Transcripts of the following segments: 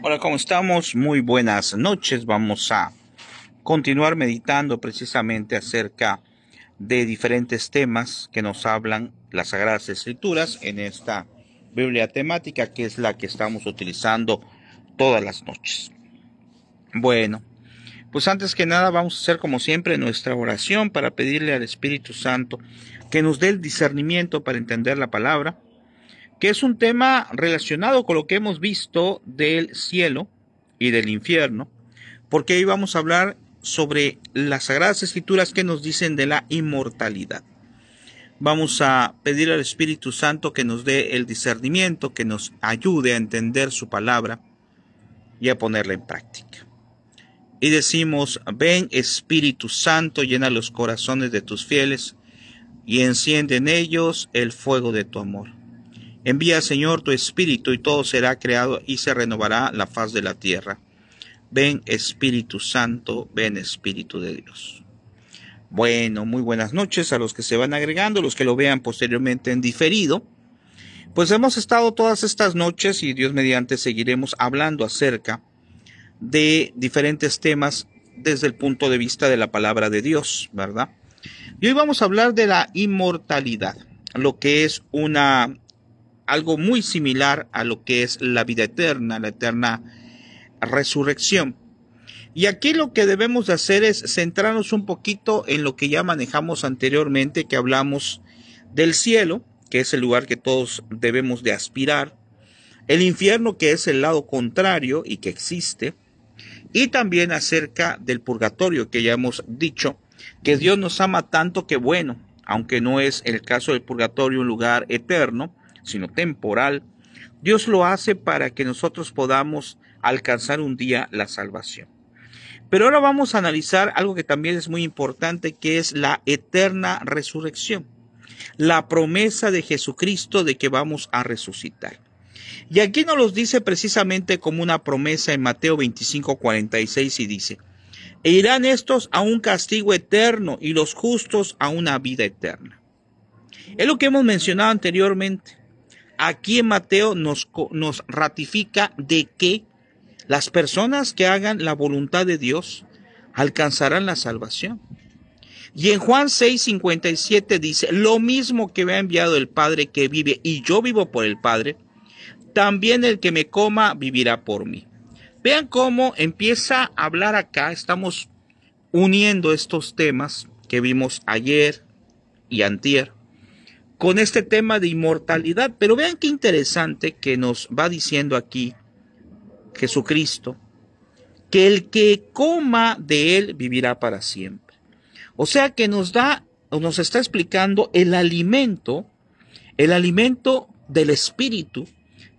Hola, ¿cómo estamos? Muy buenas noches. Vamos a continuar meditando precisamente acerca de diferentes temas que nos hablan las Sagradas Escrituras en esta Biblia temática que es la que estamos utilizando todas las noches. Bueno, pues antes que nada vamos a hacer como siempre nuestra oración para pedirle al Espíritu Santo que nos dé el discernimiento para entender la palabra que es un tema relacionado con lo que hemos visto del cielo y del infierno, porque ahí vamos a hablar sobre las sagradas escrituras que nos dicen de la inmortalidad. Vamos a pedir al Espíritu Santo que nos dé el discernimiento, que nos ayude a entender su palabra y a ponerla en práctica. Y decimos, ven Espíritu Santo, llena los corazones de tus fieles y enciende en ellos el fuego de tu amor Envía, Señor, tu Espíritu y todo será creado y se renovará la faz de la tierra. Ven Espíritu Santo, ven Espíritu de Dios. Bueno, muy buenas noches a los que se van agregando, los que lo vean posteriormente en diferido. Pues hemos estado todas estas noches y Dios mediante seguiremos hablando acerca de diferentes temas desde el punto de vista de la palabra de Dios, ¿verdad? Y hoy vamos a hablar de la inmortalidad, lo que es una algo muy similar a lo que es la vida eterna, la eterna resurrección. Y aquí lo que debemos hacer es centrarnos un poquito en lo que ya manejamos anteriormente, que hablamos del cielo, que es el lugar que todos debemos de aspirar, el infierno, que es el lado contrario y que existe, y también acerca del purgatorio, que ya hemos dicho, que Dios nos ama tanto que bueno, aunque no es el caso del purgatorio un lugar eterno, sino temporal, Dios lo hace para que nosotros podamos alcanzar un día la salvación. Pero ahora vamos a analizar algo que también es muy importante, que es la eterna resurrección, la promesa de Jesucristo de que vamos a resucitar. Y aquí nos los dice precisamente como una promesa en Mateo 25, 46 y dice, e irán estos a un castigo eterno y los justos a una vida eterna. Es lo que hemos mencionado anteriormente aquí en Mateo nos, ratifica de que las personas que hagan la voluntad de Dios alcanzarán la salvación. Y en Juan 6, 57 dice, lo mismo que me ha enviado el Padre que vive y yo vivo por el Padre, también el que me coma vivirá por mí. Vean cómo empieza a hablar acá, estamos uniendo estos temas que vimos ayer y antier con este tema de inmortalidad. Pero vean qué interesante que nos va diciendo aquí Jesucristo, que el que coma de él vivirá para siempre. O sea que nos da, o nos está explicando el alimento, el alimento del Espíritu,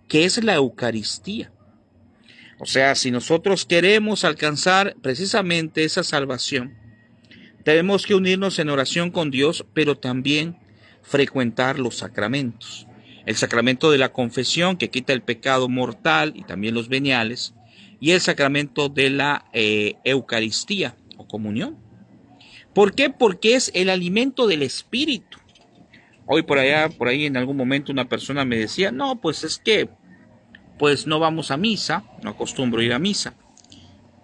que es la Eucaristía. O sea, si nosotros queremos alcanzar precisamente esa salvación, tenemos que unirnos en oración con Dios, pero también frecuentar los sacramentos. El sacramento de la confesión que quita el pecado mortal y también los veniales, y el sacramento de la eh, Eucaristía o comunión. ¿Por qué? Porque es el alimento del Espíritu. Hoy por allá, por ahí en algún momento una persona me decía, no, pues es que, pues no vamos a misa, no acostumbro ir a misa.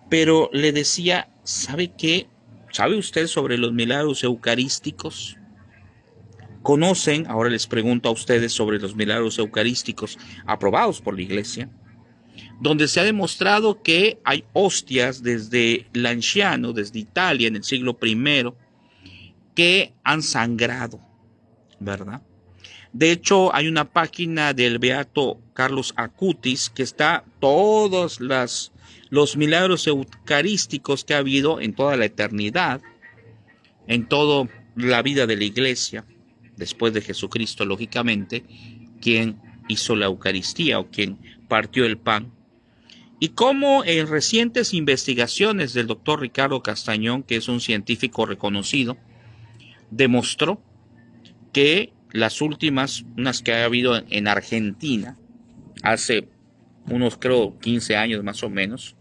Pero le decía, ¿sabe qué? ¿Sabe usted sobre los milagros eucarísticos? conocen, ahora les pregunto a ustedes sobre los milagros eucarísticos aprobados por la iglesia, donde se ha demostrado que hay hostias desde anciano, desde Italia en el siglo I, que han sangrado, ¿verdad? De hecho, hay una página del beato Carlos Acutis que está todos las, los milagros eucarísticos que ha habido en toda la eternidad, en toda la vida de la iglesia después de Jesucristo, lógicamente, quien hizo la Eucaristía o quien partió el pan. Y como en recientes investigaciones del doctor Ricardo Castañón, que es un científico reconocido, demostró que las últimas, unas que ha habido en Argentina, hace unos creo 15 años más o menos,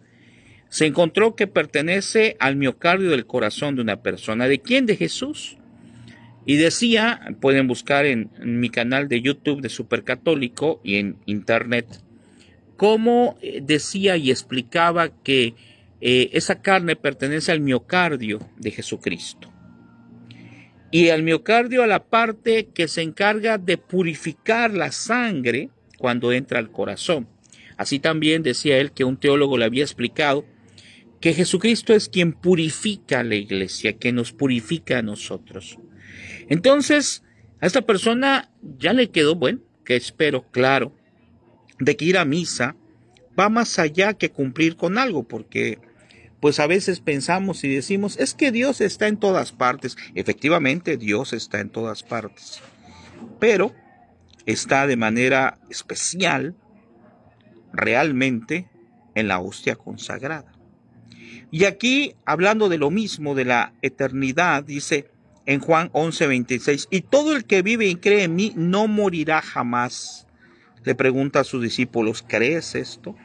se encontró que pertenece al miocardio del corazón de una persona. ¿De quién? De Jesús. Y decía, pueden buscar en, mi canal de YouTube de Supercatólico y en Internet, cómo eh, decía y explicaba que eh, esa carne pertenece al miocardio de Jesucristo. Y al miocardio a la parte que se encarga de purificar la sangre cuando entra al corazón. Así también decía él que un teólogo le había explicado que Jesucristo es quien purifica la iglesia, que nos purifica a nosotros. Entonces, a esta persona ya le quedó, bueno, que espero, claro, de que ir a misa va más allá que cumplir con algo, porque pues a veces pensamos y decimos, es que Dios está en todas partes. Efectivamente, Dios está en todas partes, pero está de manera especial, realmente, en la hostia consagrada. Y aquí, hablando de lo mismo, de la eternidad, dice, en Juan 11, 26. Y todo el que vive y cree en mí no morirá jamás. Le pregunta a sus discípulos, ¿crees esto?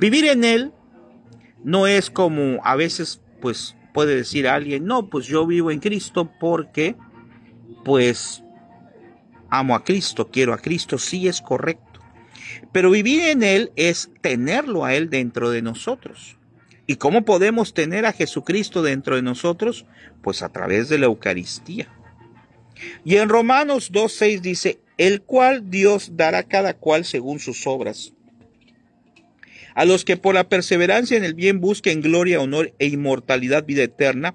Vivir en él no es como a veces pues puede decir alguien, no, pues yo vivo en Cristo porque pues amo a Cristo, quiero a Cristo, sí es correcto. Pero vivir en Él es tenerlo a Él dentro de nosotros. ¿Y cómo podemos tener a Jesucristo dentro de nosotros? Pues a través de la Eucaristía. Y en Romanos 2.6 dice, el cual Dios dará cada cual según sus obras. A los que por la perseverancia en el bien busquen gloria, honor e inmortalidad, vida eterna,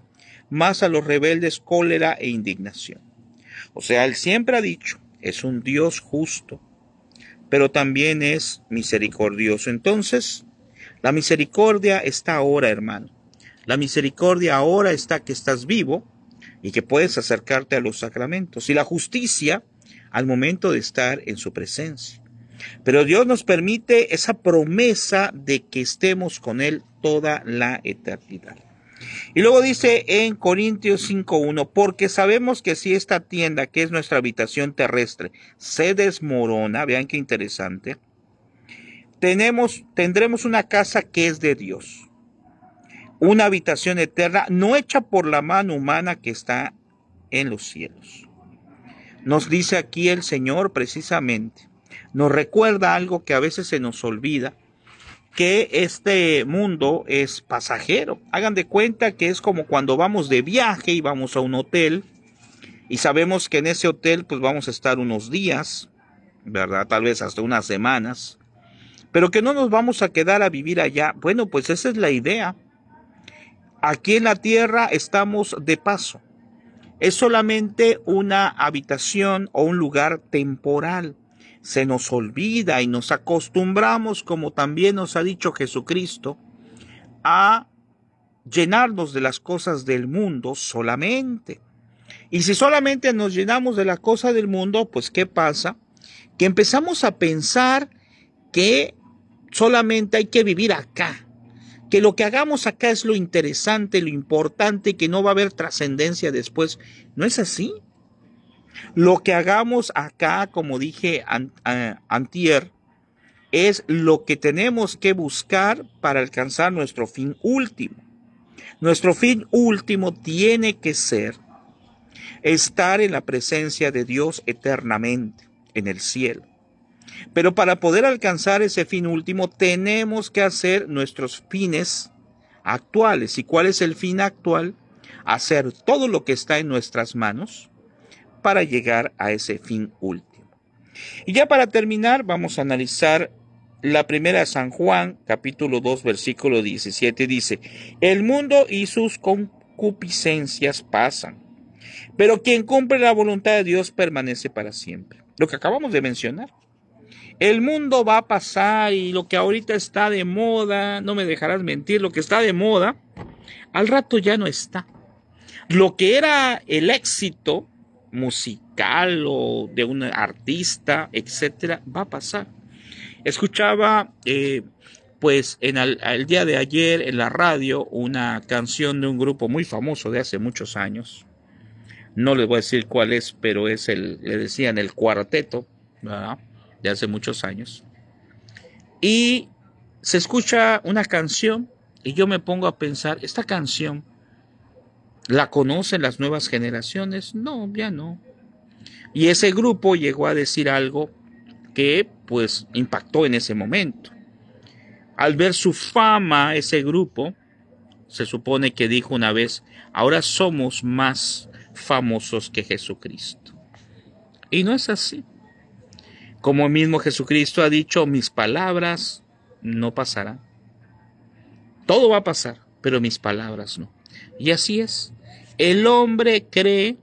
más a los rebeldes cólera e indignación. O sea, él siempre ha dicho, es un Dios justo, pero también es misericordioso. Entonces, la misericordia está ahora, hermano. La misericordia ahora está que estás vivo y que puedes acercarte a los sacramentos. Y la justicia al momento de estar en su presencia. Pero Dios nos permite esa promesa de que estemos con Él toda la eternidad. Y luego dice en Corintios 5.1, porque sabemos que si esta tienda, que es nuestra habitación terrestre, se desmorona, vean qué interesante, tenemos, tendremos una casa que es de Dios, una habitación eterna, no hecha por la mano humana que está en los cielos. Nos dice aquí el Señor precisamente, nos recuerda algo que a veces se nos olvida, que este mundo es pasajero. Hagan de cuenta que es como cuando vamos de viaje y vamos a un hotel y sabemos que en ese hotel pues vamos a estar unos días, ¿verdad? Tal vez hasta unas semanas pero que no nos vamos a quedar a vivir allá. Bueno, pues esa es la idea. Aquí en la tierra estamos de paso. Es solamente una habitación o un lugar temporal. Se nos olvida y nos acostumbramos, como también nos ha dicho Jesucristo, a llenarnos de las cosas del mundo solamente. Y si solamente nos llenamos de las cosas del mundo, pues ¿qué pasa? Que empezamos a pensar que solamente hay que vivir acá. Que lo que hagamos acá es lo interesante, lo importante, que no va a haber trascendencia después. ¿No es así? Lo que hagamos acá, como dije antier, es lo que tenemos que buscar para alcanzar nuestro fin último. Nuestro fin último tiene que ser estar en la presencia de Dios eternamente, en el cielo. Pero para poder alcanzar ese fin último tenemos que hacer nuestros fines actuales. ¿Y cuál es el fin actual? Hacer todo lo que está en nuestras manos para llegar a ese fin último. Y ya para terminar vamos a analizar la primera de San Juan, capítulo 2, versículo 17 dice, el mundo y sus concupiscencias pasan, pero quien cumple la voluntad de Dios permanece para siempre. Lo que acabamos de mencionar. El mundo va a pasar y lo que ahorita está de moda, no me dejarás mentir, lo que está de moda, al rato ya no está. Lo que era el éxito musical o de un artista, etcétera, va a pasar. Escuchaba, eh, pues, el, día de ayer en la radio una canción de un grupo muy famoso de hace muchos años. No les voy a decir cuál es, pero es el, le decían el cuarteto, ¿verdad? de hace muchos años. Y se escucha una canción y yo me pongo a pensar, esta canción la conocen las nuevas generaciones? No, ya no. Y ese grupo llegó a decir algo que pues impactó en ese momento. Al ver su fama, ese grupo, se supone que dijo una vez, ahora somos más famosos que Jesucristo. Y no es así. Como mismo Jesucristo ha dicho, mis palabras no pasarán. Todo va a pasar, pero mis palabras no. Y así es. El hombre cree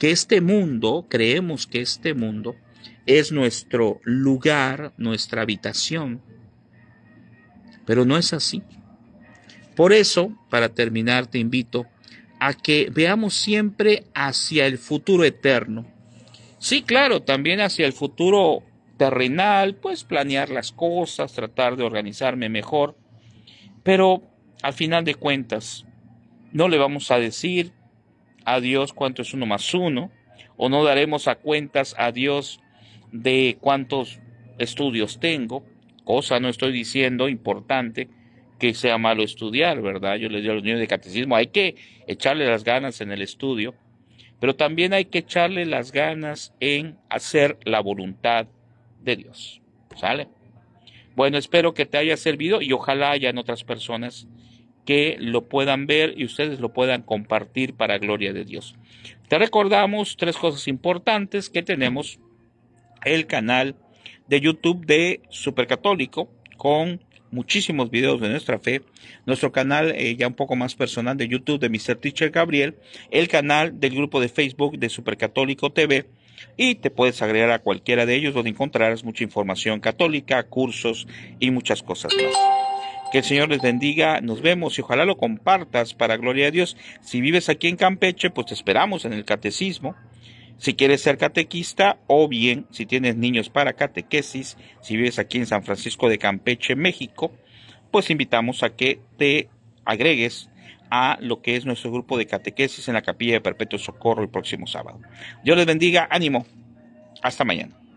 que este mundo, creemos que este mundo, es nuestro lugar, nuestra habitación. Pero no es así. Por eso, para terminar, te invito a que veamos siempre hacia el futuro eterno Sí, claro, también hacia el futuro terrenal, pues planear las cosas, tratar de organizarme mejor, pero al final de cuentas, no le vamos a decir a Dios cuánto es uno más uno, o no daremos a cuentas a Dios de cuántos estudios tengo, cosa no estoy diciendo importante que sea malo estudiar, ¿verdad? Yo les digo a los niños de catecismo, hay que echarle las ganas en el estudio, pero también hay que echarle las ganas en hacer la voluntad de Dios. ¿Sale? Bueno, espero que te haya servido y ojalá hayan otras personas que lo puedan ver y ustedes lo puedan compartir para gloria de Dios. Te recordamos tres cosas importantes que tenemos el canal de YouTube de Supercatólico con muchísimos videos de nuestra fe, nuestro canal eh, ya un poco más personal de YouTube de Mr. Teacher Gabriel, el canal del grupo de Facebook de Supercatólico TV y te puedes agregar a cualquiera de ellos donde encontrarás mucha información católica, cursos y muchas cosas más. Que el Señor les bendiga, nos vemos y ojalá lo compartas para gloria a Dios. Si vives aquí en Campeche, pues te esperamos en el catecismo si quieres ser catequista o bien si tienes niños para catequesis, si vives aquí en San Francisco de Campeche, México, pues invitamos a que te agregues a lo que es nuestro grupo de catequesis en la capilla de Perpetuo Socorro el próximo sábado. Dios les bendiga, ánimo, hasta mañana.